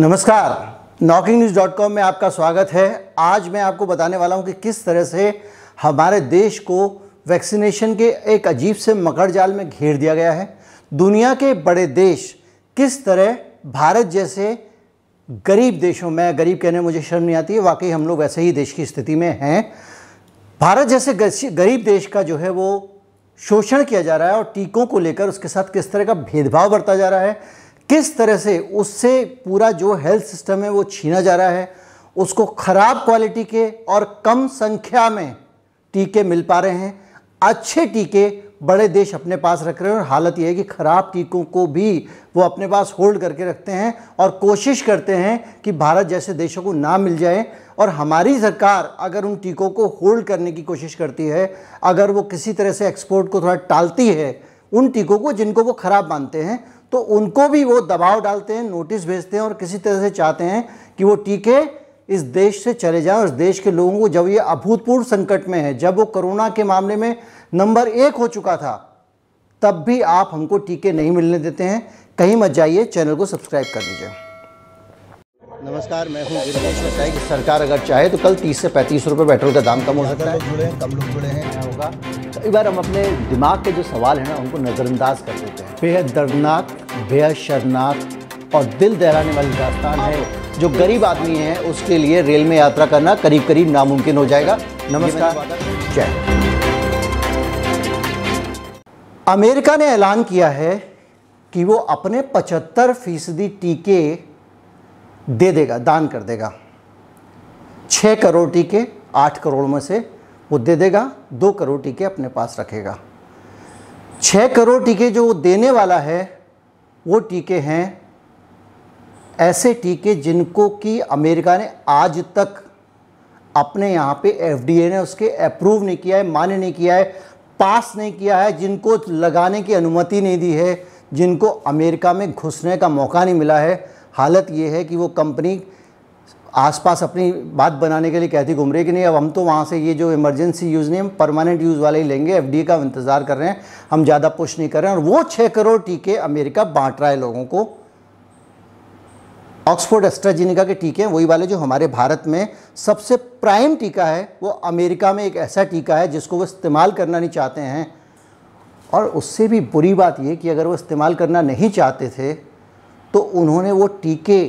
नमस्कार knocking news dot com में आपका स्वागत है आज मैं आपको बताने वाला हूं कि किस तरह से हमारे देश को वैक्सीनेशन के एक अजीब से मकर जाल में घेर दिया गया है दुनिया के बड़े देश किस तरह भारत जैसे गरीब देशों में गरीब कहने में मुझे शर्म नहीं आती है वाकई हम लोग वैसे ही देश की स्थिति में हैं भारत जैसे गरीब देश का जो है वो शोषण किया जा रहा है और टीकों को लेकर उसके साथ किस तरह का भेदभाव बरता जा रहा है किस तरह से उससे पूरा जो हेल्थ सिस्टम है वो छीना जा रहा है उसको ख़राब क्वालिटी के और कम संख्या में टीके मिल पा रहे हैं अच्छे टीके बड़े देश अपने पास रख रहे हैं और हालत यह है कि ख़राब टीकों को भी वो अपने पास होल्ड करके रखते हैं और कोशिश करते हैं कि भारत जैसे देशों को ना मिल जाए और हमारी सरकार अगर उन टीकों को होल्ड करने की कोशिश करती है अगर वो किसी तरह से एक्सपोर्ट को थोड़ा टालती है उन टीकों को जिनको वो ख़राब मानते हैं तो उनको भी वो दबाव डालते हैं नोटिस भेजते हैं और किसी तरह से चाहते हैं कि वो टीके इस देश से चले जाएं और इस देश के लोगों को जब ये अभूतपूर्व संकट में है जब वो कोरोना के मामले में नंबर एक हो चुका था तब भी आप हमको टीके नहीं मिलने देते हैं कहीं मत जाइए चैनल को सब्सक्राइब कर लीजिए नमस्कार मैं हूँ गिरीश बताया कि सरकार अगर चाहे तो कल 30 से पैंतीस रुपये पेट्रोल का दाम कम हो सकता है जुड़े कम लोग जुड़े हैं होगा तो कई बार हम अपने दिमाग के जो सवाल हैं ना उनको नज़रअंदाज कर देते हैं बेहद दर्दनाक बेहद शर्मनाक और दिल दहराने वाली दास्तान है हाँ। जो गरीब आदमी है उसके लिए रेल में यात्रा करना करीब करीब नामुमकिन हो जाएगा नमस्कार जय अमेरिका ने ऐलान किया है कि वो अपने पचहत्तर फीसदी टीके दे देगा दान कर देगा छः करोड़ टीके आठ करोड़ में से वो दे देगा दो करोड़ टीके अपने पास रखेगा छः करोड़ टीके जो वो देने वाला है वो टीके हैं ऐसे टीके जिनको कि अमेरिका ने आज तक अपने यहाँ पे एफडीए ने उसके अप्रूव नहीं किया है मान्य नहीं किया है पास नहीं किया है जिनको लगाने की अनुमति नहीं दी है जिनको अमेरिका में घुसने का मौका नहीं मिला है हालत ये है कि वो कंपनी आसपास अपनी बात बनाने के लिए कहती घूम रही कि नहीं अब हम तो वहाँ से ये जो इमरजेंसी यूज़ नहीं हम परमानेंट यूज़ वाले ही लेंगे एफडीए का इंतज़ार कर रहे हैं हम ज़्यादा पुश नहीं कर रहे हैं और वो छः करोड़ टीके अमेरिका बांट रहा है लोगों को ऑक्सफोर्ड एस्ट्राजीनिका के टीके हैं वही वाले जो हमारे भारत में सबसे प्राइम टीका है वो अमेरिका में एक ऐसा टीका है जिसको वो इस्तेमाल करना नहीं चाहते हैं और उससे भी बुरी बात यह कि अगर वो इस्तेमाल करना नहीं चाहते थे तो उन्होंने वो टीके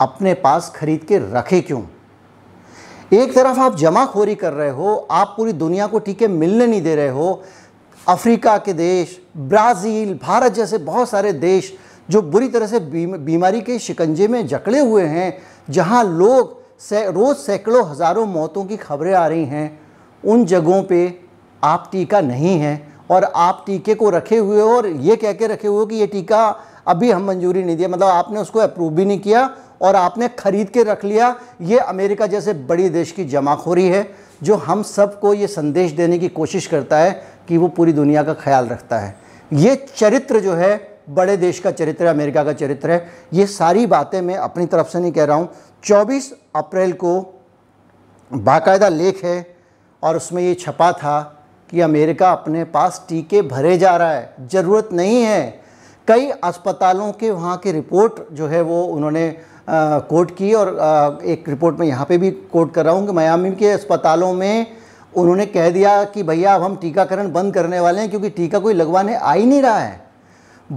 अपने पास खरीद के रखे क्यों एक तरफ आप जमाखोरी कर रहे हो आप पूरी दुनिया को टीके मिलने नहीं दे रहे हो अफ्रीका के देश ब्राज़ील भारत जैसे बहुत सारे देश जो बुरी तरह से बीमारी के शिकंजे में जकड़े हुए हैं जहां लोग से, रोज़ सैकड़ों हज़ारों मौतों की खबरें आ रही हैं उन जगहों पे आप टीका नहीं है और आप टीके को रखे हुए हो और ये कह के रखे हुए हो कि ये टीका अभी हम मंजूरी नहीं दिया मतलब आपने उसको अप्रूव भी नहीं किया और आपने खरीद के रख लिया ये अमेरिका जैसे बड़ी देश की जमाखोरी है जो हम सबको ये संदेश देने की कोशिश करता है कि वो पूरी दुनिया का ख्याल रखता है ये चरित्र जो है बड़े देश का चरित्र है अमेरिका का चरित्र है ये सारी बातें मैं अपनी तरफ से नहीं कह रहा हूँ 24 अप्रैल को बाकायदा लेख है और उसमें ये छपा था कि अमेरिका अपने पास टीके भरे जा रहा है ज़रूरत नहीं है कई अस्पतालों के वहाँ की रिपोर्ट जो है वो उन्होंने कोट की और आ, एक रिपोर्ट में यहाँ पे भी कोट कर रहा हूँ कि मयामी के अस्पतालों में उन्होंने कह दिया कि भैया अब हम टीकाकरण बंद करने वाले हैं क्योंकि टीका कोई लगवाने आ ही नहीं रहा है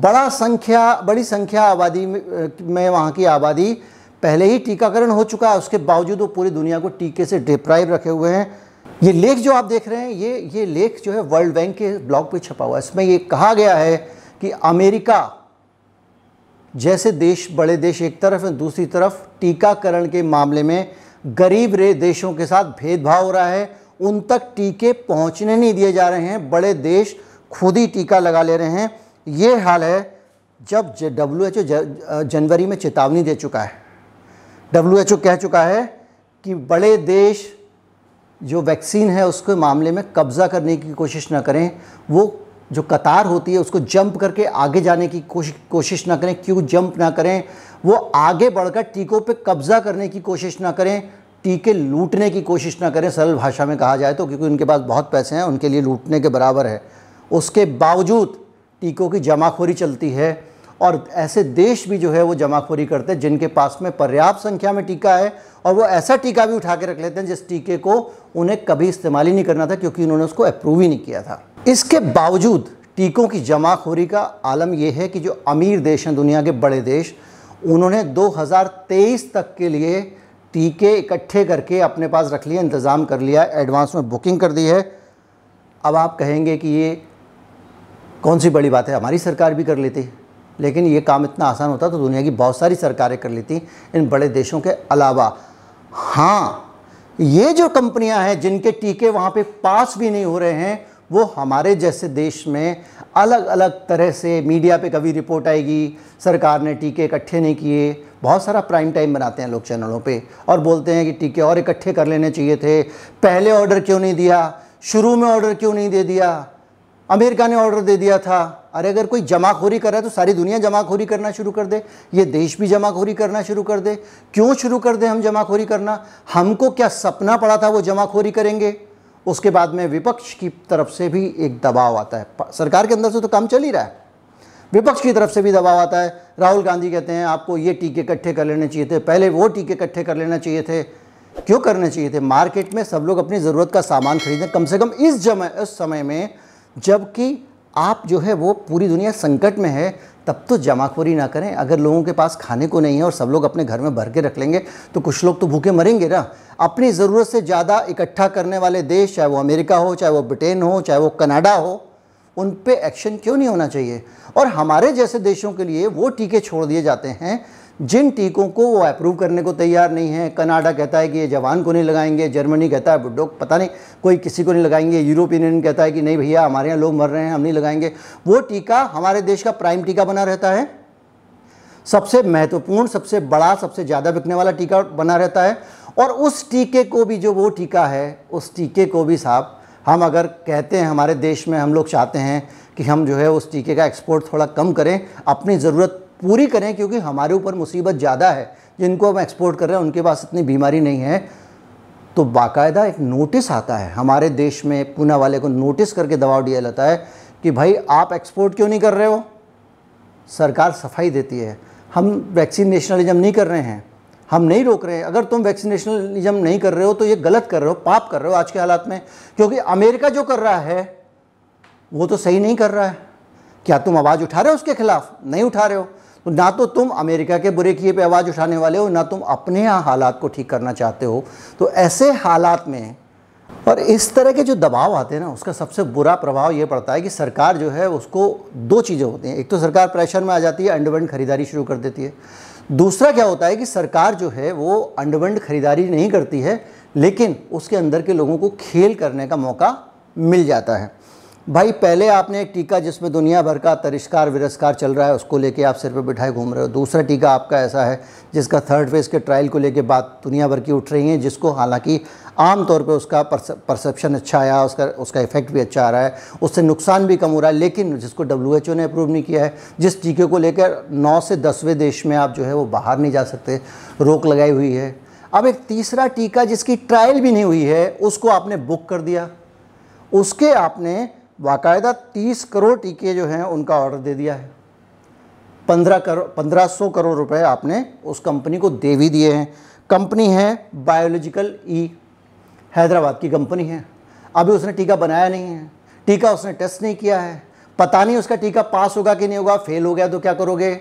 बड़ा संख्या बड़ी संख्या आबादी में वहाँ की आबादी पहले ही टीकाकरण हो चुका है उसके बावजूद वो पूरी दुनिया को टीके से डिप्राइव रखे हुए हैं ये लेख जो आप देख रहे हैं ये ये लेख जो है वर्ल्ड बैंक के ब्लॉग पे छपा हुआ है इसमें ये कहा गया है कि अमेरिका जैसे देश बड़े देश एक तरफ हैं दूसरी तरफ टीकाकरण के मामले में गरीब रे देशों के साथ भेदभाव हो रहा है उन तक टीके पहुंचने नहीं दिए जा रहे हैं बड़े देश खुद ही टीका लगा ले रहे हैं ये हाल है जब डब्ल्यू एच ओ जनवरी में चेतावनी दे चुका है डब्ल्यू एच ओ कह चुका है कि बड़े देश जो वैक्सीन है उसके मामले में कब्ज़ा करने की कोशिश ना करें वो जो कतार होती है उसको जंप करके आगे जाने की कोशिश कोशिश ना करें क्यों जंप ना करें वो आगे बढ़कर टीकों पे कब्जा करने की कोशिश ना करें टीके लूटने की कोशिश ना करें सरल भाषा में कहा जाए तो क्योंकि उनके पास बहुत पैसे हैं उनके लिए लूटने के बराबर है उसके बावजूद टीकों की जमाखोरी चलती है और ऐसे देश भी जो है वो जमाखोरी करते हैं जिनके पास में पर्याप्त संख्या में टीका है और वो ऐसा टीका भी उठा के रख लेते हैं जिस टीके को उन्हें कभी इस्तेमाल ही नहीं करना था क्योंकि उन्होंने उसको अप्रूव ही नहीं किया था इसके बावजूद टीकों की जमाखोरी का आलम यह है कि जो अमीर देश हैं दुनिया के बड़े देश उन्होंने 2023 तक के लिए टीके इकट्ठे करके अपने पास रख लिया इंतज़ाम कर लिया एडवांस में बुकिंग कर दी है अब आप कहेंगे कि ये कौन सी बड़ी बात है हमारी सरकार भी कर लेती लेकिन ये काम इतना आसान होता तो दुनिया की बहुत सारी सरकारें कर लेती इन बड़े देशों के अलावा हाँ ये जो कंपनियां हैं जिनके टीके वहाँ पे पास भी नहीं हो रहे हैं वो हमारे जैसे देश में अलग अलग तरह से मीडिया पे कभी रिपोर्ट आएगी सरकार ने टीके इकट्ठे नहीं किए बहुत सारा प्राइम टाइम बनाते हैं लोग चैनलों पे और बोलते हैं कि टीके और इकट्ठे कर लेने चाहिए थे पहले ऑर्डर क्यों नहीं दिया शुरू में ऑर्डर क्यों नहीं दे दिया अमेरिका ने ऑर्डर दे दिया था अरे अगर कोई जमाखोरी कर रहा है तो सारी दुनिया जमाखोरी करना शुरू कर दे ये देश भी जमाखोरी करना शुरू कर दे क्यों शुरू कर दे हम जमाखोरी करना हमको क्या सपना पड़ा था वो जमाखोरी करेंगे उसके बाद में विपक्ष की तरफ से भी एक दबाव आता है सरकार के अंदर से तो काम चल ही रहा है विपक्ष की तरफ से भी दबाव आता है राहुल गांधी कहते हैं आपको ये टीके इकट्ठे कर लेने चाहिए थे पहले वो टीके इकट्ठे कर लेना चाहिए थे क्यों करने चाहिए थे मार्केट में सब लोग अपनी ज़रूरत का सामान खरीदें कम से कम इस जमा इस समय में जबकि आप जो है वो पूरी दुनिया संकट में है तब तो जमाखोरी ना करें अगर लोगों के पास खाने को नहीं है और सब लोग अपने घर में भर के रख लेंगे तो कुछ लोग तो भूखे मरेंगे ना अपनी ज़रूरत से ज़्यादा इकट्ठा करने वाले देश चाहे वो अमेरिका हो चाहे वो ब्रिटेन हो चाहे वो कनाडा हो उन पर एक्शन क्यों नहीं होना चाहिए और हमारे जैसे देशों के लिए वो टीके छोड़ दिए जाते हैं जिन टीकों को वो अप्रूव करने को तैयार नहीं है कनाडा कहता है कि ये जवान को नहीं लगाएंगे जर्मनी कहता है बुड्डो पता नहीं कोई किसी को नहीं लगाएंगे यूरोपियन यूनियन कहता है कि नहीं भैया हमारे यहाँ लोग मर रहे हैं हम नहीं लगाएंगे वो टीका हमारे देश का प्राइम टीका बना रहता है सबसे महत्वपूर्ण सबसे बड़ा सबसे ज़्यादा बिकने वाला टीका बना रहता है और उस टीके को भी जो वो टीका है उस टीके को भी साहब हम अगर कहते हैं हमारे देश में हम लोग चाहते हैं कि हम जो है उस टीके का एक्सपोर्ट थोड़ा कम करें अपनी ज़रूरत पूरी करें क्योंकि हमारे ऊपर मुसीबत ज़्यादा है जिनको हम एक्सपोर्ट कर रहे हैं उनके पास इतनी बीमारी नहीं है तो बाकायदा एक नोटिस आता है हमारे देश में पूना वाले को नोटिस करके दबाव दिया जाता है कि भाई आप एक्सपोर्ट क्यों नहीं कर रहे हो सरकार सफाई देती है हम वैक्सीनेशनलिज्म नहीं कर रहे हैं हम नहीं रोक रहे हैं अगर तुम वैक्सीनेशनलिज्म नहीं कर रहे हो तो ये गलत कर रहे हो पाप कर रहे हो आज के हालात में क्योंकि अमेरिका जो कर रहा है वो तो सही नहीं कर रहा है क्या तुम आवाज़ उठा रहे हो उसके खिलाफ नहीं उठा रहे हो तो ना तो तुम अमेरिका के बुरे किए पे आवाज़ उठाने वाले हो ना तुम अपने यहाँ हालात को ठीक करना चाहते हो तो ऐसे हालात में और इस तरह के जो दबाव आते हैं ना उसका सबसे बुरा प्रभाव ये पड़ता है कि सरकार जो है उसको दो चीज़ें होती हैं एक तो सरकार प्रेशर में आ जाती है अंडरवंड खरीदारी शुरू कर देती है दूसरा क्या होता है कि सरकार जो है वो अंडरवंड खरीदारी नहीं करती है लेकिन उसके अंदर के लोगों को खेल करने का मौका मिल जाता है भाई पहले आपने एक टीका जिसमें दुनिया भर का तिरस्कार विरस्कार चल रहा है उसको लेके आप सिर पर बिठाए घूम रहे हो दूसरा टीका आपका ऐसा है जिसका थर्ड फेज़ के ट्रायल को लेके बात दुनिया भर की उठ रही है जिसको हालांकि आम तौर पे उसका परसेप्शन अच्छा आया उसका उसका इफेक्ट भी अच्छा आ रहा है उससे नुकसान भी कम हो रहा है लेकिन जिसको डब्ल्यू ने अप्रूव नहीं किया है जिस टीके को लेकर नौ से दसवें देश में आप जो है वो बाहर नहीं जा सकते रोक लगाई हुई है अब एक तीसरा टीका जिसकी ट्रायल भी नहीं हुई है उसको आपने बुक कर दिया उसके आपने बाकायदा 30 करोड़ टीके जो हैं उनका ऑर्डर दे दिया है पंद्रह करोड़ पंद्रह सौ करोड़ रुपए आपने उस कंपनी को दे भी दिए हैं कंपनी है बायोलॉजिकल ई e, हैदराबाद की कंपनी है अभी उसने टीका बनाया नहीं है टीका उसने टेस्ट नहीं किया है पता नहीं उसका टीका पास होगा कि नहीं होगा फेल हो गया तो क्या करोगे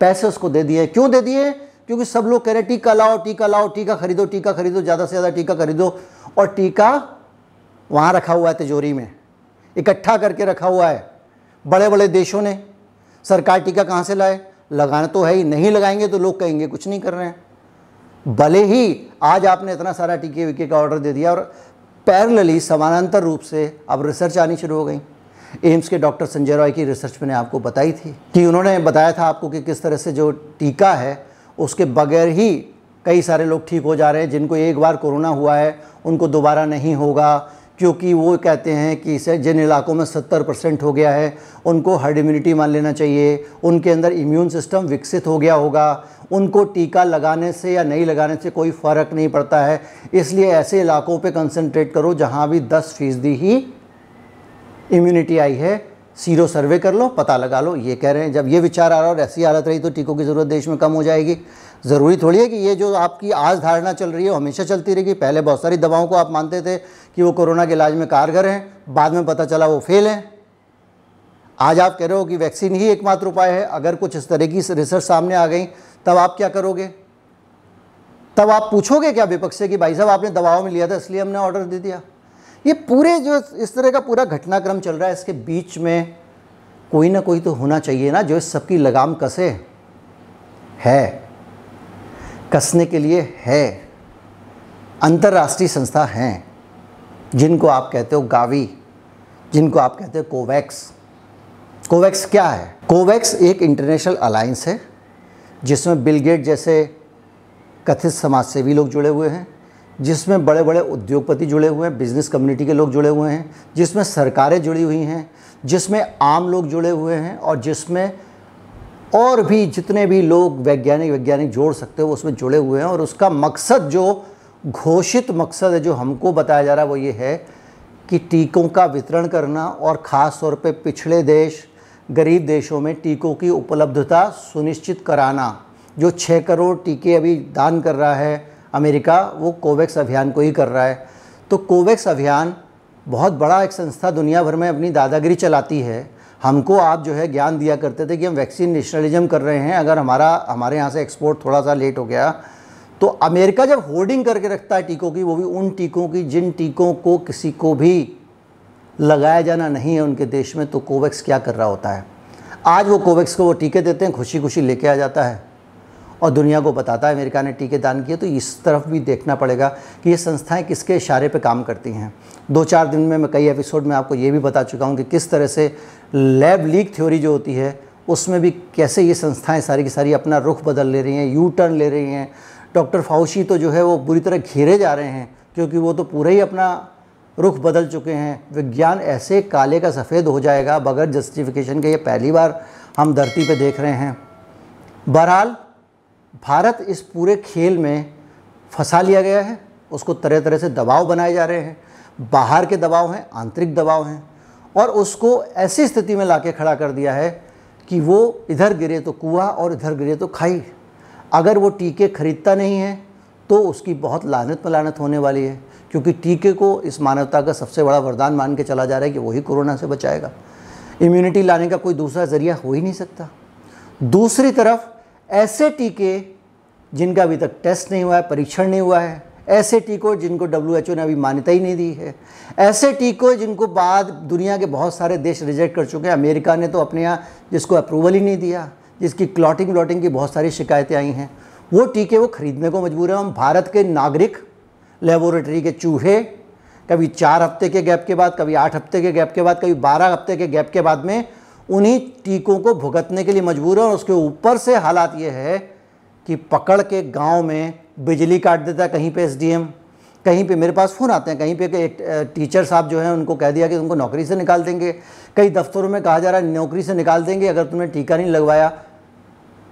पैसे उसको दे दिए क्यों दे दिए क्योंकि सब लोग कह रहे टीका लाओ टीका लाओ टीका खरीदो टीका खरीदो ज़्यादा से ज़्यादा टीका खरीदो और टीका वहाँ रखा हुआ है तिजोरी में इकट्ठा करके रखा हुआ है बड़े बड़े देशों ने सरकार टीका कहाँ से लाए लगाना तो है ही नहीं लगाएंगे तो लोग कहेंगे कुछ नहीं कर रहे हैं भले ही आज आपने इतना सारा टीके विके का ऑर्डर दे दिया और पैरलली समानांतर रूप से अब रिसर्च आनी शुरू हो गई एम्स के डॉक्टर संजय रॉय की रिसर्च मैंने आपको बताई थी कि उन्होंने बताया था आपको कि किस तरह से जो टीका है उसके बगैर ही कई सारे लोग ठीक हो जा रहे हैं जिनको एक बार कोरोना हुआ है उनको दोबारा नहीं होगा क्योंकि वो कहते हैं कि इसे जिन इलाकों में 70 परसेंट हो गया है उनको हर्ड इम्यूनिटी मान लेना चाहिए उनके अंदर इम्यून सिस्टम विकसित हो गया होगा उनको टीका लगाने से या नहीं लगाने से कोई फ़र्क नहीं पड़ता है इसलिए ऐसे इलाकों पे कंसंट्रेट करो जहाँ भी 10 फीसदी ही इम्यूनिटी आई है सीरो सर्वे कर लो पता लगा लो ये कह रहे हैं जब ये विचार आ रहा और ऐसी हालत रही तो टीकों की ज़रूरत देश में कम हो जाएगी ज़रूरी थोड़ी है कि ये जो आपकी आज धारणा चल रही है हमेशा चलती रहेगी पहले बहुत सारी दवाओं को आप मानते थे कि वो कोरोना के इलाज में कारगर हैं बाद में पता चला वो फेल हैं आज आप कह रहे हो कि वैक्सीन ही एकमात्र उपाय है अगर कुछ इस तरह की रिसर्च सामने आ गई तब आप क्या करोगे तब आप पूछोगे क्या विपक्ष से कि भाई साहब आपने दवाओं में लिया था इसलिए हमने ऑर्डर दे दिया ये पूरे जो इस तरह का पूरा घटनाक्रम चल रहा है इसके बीच में कोई ना कोई तो होना चाहिए ना जो इस सबकी लगाम कसे है कसने के लिए है अंतर्राष्ट्रीय संस्था हैं जिनको आप कहते हो गावी जिनको आप कहते हो कोवैक्स कोवैक्स क्या है कोवैक्स एक इंटरनेशनल अलायंस है जिसमें बिल गेट जैसे कथित समाजसेवी लोग जुड़े हुए हैं जिसमें बड़े बड़े उद्योगपति जुड़े हुए हैं बिजनेस कम्युनिटी के लोग जुड़े हुए हैं जिसमें सरकारें जुड़ी हुई हैं जिसमें आम लोग जुड़े हुए हैं और जिसमें और भी जितने भी लोग वैज्ञानिक वैज्ञानिक जोड़ सकते हो उसमें जुड़े हुए हैं और उसका मकसद जो घोषित मकसद है जो हमको बताया जा रहा है वो ये है कि टीकों का वितरण करना और ख़ास तौर पे पिछड़े देश गरीब देशों में टीकों की उपलब्धता सुनिश्चित कराना जो छः करोड़ टीके अभी दान कर रहा है अमेरिका वो कोवैक्स अभियान को ही कर रहा है तो कोवैक्स अभियान बहुत बड़ा एक संस्था दुनिया भर में अपनी दादागिरी चलाती है हमको आप जो है ज्ञान दिया करते थे कि हम वैक्सीन नेशनलिज्म कर रहे हैं अगर हमारा हमारे यहाँ से एक्सपोर्ट थोड़ा सा लेट हो गया तो अमेरिका जब होर्डिंग करके रखता है टीकों की वो भी उन टीकों की जिन टीकों को किसी को भी लगाया जाना नहीं है उनके देश में तो कोवैक्स क्या कर रहा होता है आज वो कोवैक्स को वो टीके देते हैं खुशी खुशी लेके आ जाता है और दुनिया को बताता है अमेरिका ने टीके दान किए तो इस तरफ भी देखना पड़ेगा कि ये संस्थाएं किसके इशारे पर काम करती हैं दो चार दिन में मैं कई एपिसोड में आपको ये भी बता चुका हूँ कि किस तरह से लैब लीक थ्योरी जो होती है उसमें भी कैसे ये संस्थाएँ सारी की सारी अपना रुख बदल ले रही हैं यू टर्न ले रही हैं डॉक्टर फाउशी तो जो है वो बुरी तरह घेरे जा रहे हैं क्योंकि वो तो पूरा ही अपना रुख बदल चुके हैं विज्ञान ऐसे काले का सफ़ेद हो जाएगा बगैर जस्टिफिकेशन के ये पहली बार हम धरती पे देख रहे हैं बहरहाल भारत इस पूरे खेल में फंसा लिया गया है उसको तरह तरह से दबाव बनाए जा रहे हैं बाहर के दबाव हैं आंतरिक दबाव हैं और उसको ऐसी स्थिति में ला खड़ा कर दिया है कि वो इधर गिरे तो कुआ और इधर गिरे तो खाई अगर वो टीके खरीदता नहीं है तो उसकी बहुत लानत में लानत होने वाली है क्योंकि टीके को इस मानवता का सबसे बड़ा वरदान मान के चला जा रहा है कि वही कोरोना से बचाएगा इम्यूनिटी लाने का कोई दूसरा ज़रिया हो ही नहीं सकता दूसरी तरफ ऐसे टीके जिनका अभी तक टेस्ट नहीं हुआ है परीक्षण नहीं हुआ है ऐसे टीको जिनको डब्ल्यू ने अभी मान्यता ही नहीं दी है ऐसे टीको जिनको बाद दुनिया के बहुत सारे देश रिजेक्ट कर चुके हैं अमेरिका ने तो अपने यहाँ जिसको अप्रूवल ही नहीं दिया जिसकी क्लॉटिंग व्लॉटिंग की बहुत सारी शिकायतें आई हैं वो टीके वो खरीदने को मजबूर हैं हम भारत के नागरिक लेबोरेटरी के चूहे कभी चार हफ्ते के गैप के बाद कभी आठ हफ्ते के गैप के बाद कभी बारह हफ्ते के गैप के बाद में उन्हीं टीकों को भुगतने के लिए मजबूर है और उसके ऊपर से हालात ये है कि पकड़ के गांव में बिजली काट देता है कहीं पे एसडीएम कहीं पे मेरे पास फ़ोन आते हैं कहीं पे एक टीचर साहब जो हैं उनको कह दिया कि तुमको नौकरी से निकाल देंगे कई दफ्तरों में कहा जा रहा है नौकरी से निकाल देंगे अगर तुमने टीका नहीं लगवाया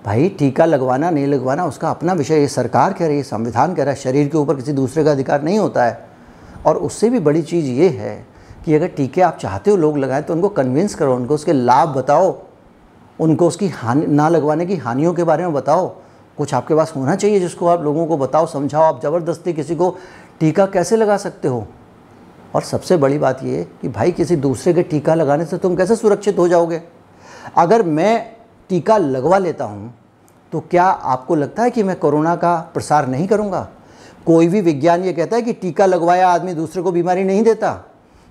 भाई टीका लगवाना नहीं लगवाना उसका अपना विषय ये सरकार कह रही है संविधान कह रहा है शरीर के ऊपर किसी दूसरे का अधिकार नहीं होता है और उससे भी बड़ी चीज़ ये है कि अगर टीके आप चाहते हो लोग लगाएं तो उनको कन्विंस करो उनको उसके लाभ बताओ उनको उसकी हानि ना लगवाने की हानियों के बारे में बताओ कुछ आपके पास होना चाहिए जिसको आप लोगों को बताओ समझाओ आप ज़बरदस्ती किसी को टीका कैसे लगा सकते हो और सबसे बड़ी बात ये कि भाई किसी दूसरे के टीका लगाने से तुम कैसे सुरक्षित हो जाओगे अगर मैं टीका लगवा लेता हूँ तो क्या आपको लगता है कि मैं कोरोना का प्रसार नहीं करूँगा कोई भी विज्ञान ये कहता है कि टीका लगवाया आदमी दूसरे को बीमारी नहीं देता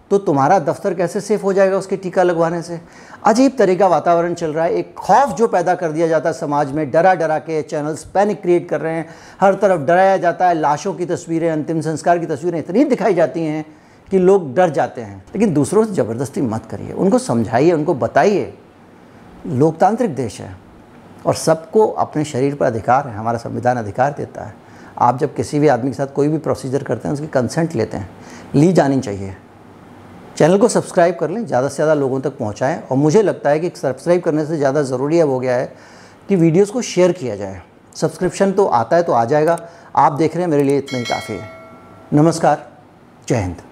तो तुम्हारा दफ्तर कैसे सेफ हो जाएगा उसके टीका लगवाने से अजीब तरह का वातावरण चल रहा है एक खौफ जो पैदा कर दिया जाता है समाज में डरा डरा के चैनल्स पैनिक क्रिएट कर रहे हैं हर तरफ डराया जाता है लाशों की तस्वीरें अंतिम संस्कार की तस्वीरें इतनी दिखाई जाती हैं कि लोग डर जाते हैं लेकिन दूसरों से ज़बरदस्ती मत करिए उनको समझाइए उनको बताइए लोकतांत्रिक देश है और सबको अपने शरीर पर अधिकार है हमारा संविधान अधिकार देता है आप जब किसी भी आदमी के साथ कोई भी प्रोसीजर करते हैं उसकी कंसेंट लेते हैं ली जानी चाहिए चैनल को सब्सक्राइब कर लें ज़्यादा से ज़्यादा लोगों तक पहुँचाएँ और मुझे लगता है कि सब्सक्राइब करने से ज़्यादा ज़रूरी अब हो गया है कि वीडियोज़ को शेयर किया जाए सब्सक्रिप्शन तो आता है तो आ जाएगा आप देख रहे हैं मेरे लिए इतना ही काफ़ी है नमस्कार जय हिंद